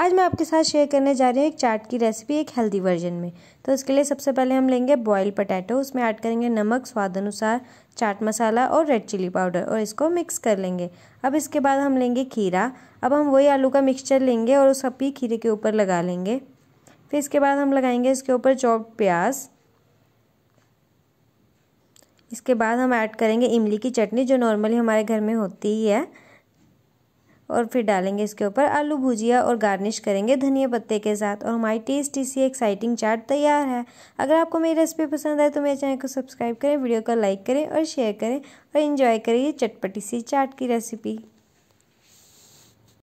आज मैं आपके साथ शेयर करने जा रही हूँ एक चाट की रेसिपी एक हेल्दी वर्जन में तो इसके लिए सबसे पहले हम लेंगे बॉयल पटैटो उसमें ऐड करेंगे नमक स्वाद अनुसार चाट मसाला और रेड चिली पाउडर और इसको मिक्स कर लेंगे अब इसके बाद हम लेंगे खीरा अब हम वही आलू का मिक्सचर लेंगे और उस अपी खीरे के ऊपर लगा लेंगे फिर इसके बाद हम लगाएंगे इसके ऊपर चॉप प्याज इसके बाद हम ऐड करेंगे इमली की चटनी जो नॉर्मली हमारे घर में होती ही है और फिर डालेंगे इसके ऊपर आलू भुजिया और गार्निश करेंगे धनिया पत्ते के साथ और हमारी टेस्टी सी एक्साइटिंग चाट तैयार है अगर आपको मेरी रेसिपी पसंद आए तो मेरे चैनल को सब्सक्राइब करें वीडियो को लाइक करें और शेयर करें और इन्जॉय करें ये चटपटी सी चाट की रेसिपी